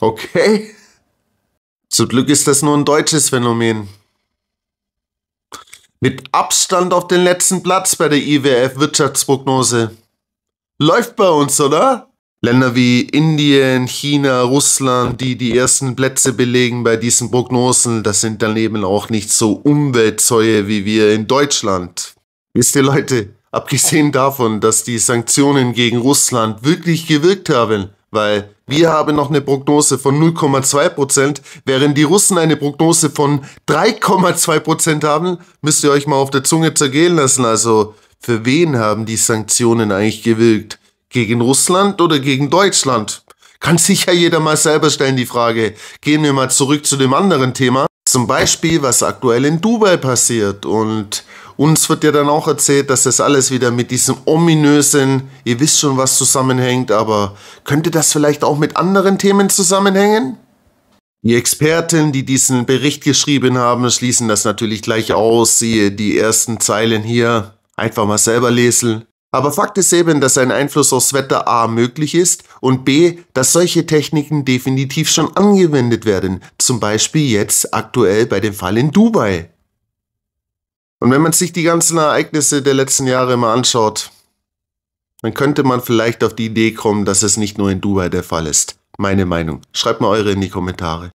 Okay. Zum Glück ist das nur ein deutsches Phänomen. Mit Abstand auf den letzten Platz bei der IWF-Wirtschaftsprognose. Läuft bei uns, oder? Länder wie Indien, China, Russland, die die ersten Plätze belegen bei diesen Prognosen, das sind daneben auch nicht so Umweltzeue wie wir in Deutschland. Wisst ihr Leute, abgesehen davon, dass die Sanktionen gegen Russland wirklich gewirkt haben, weil wir haben noch eine Prognose von 0,2 während die Russen eine Prognose von 3,2 haben, müsst ihr euch mal auf der Zunge zergehen lassen. Also für wen haben die Sanktionen eigentlich gewirkt? Gegen Russland oder gegen Deutschland? Kann sich ja jeder mal selber stellen die Frage. Gehen wir mal zurück zu dem anderen Thema. Zum Beispiel, was aktuell in Dubai passiert und uns wird ja dann auch erzählt, dass das alles wieder mit diesem ominösen, ihr wisst schon, was zusammenhängt, aber könnte das vielleicht auch mit anderen Themen zusammenhängen? Die Experten, die diesen Bericht geschrieben haben, schließen das natürlich gleich aus, siehe die ersten Zeilen hier, einfach mal selber lesen. Aber Fakt ist eben, dass ein Einfluss aufs Wetter A möglich ist und B, dass solche Techniken definitiv schon angewendet werden, zum Beispiel jetzt aktuell bei dem Fall in Dubai. Und wenn man sich die ganzen Ereignisse der letzten Jahre mal anschaut, dann könnte man vielleicht auf die Idee kommen, dass es nicht nur in Dubai der Fall ist. Meine Meinung. Schreibt mal eure in die Kommentare.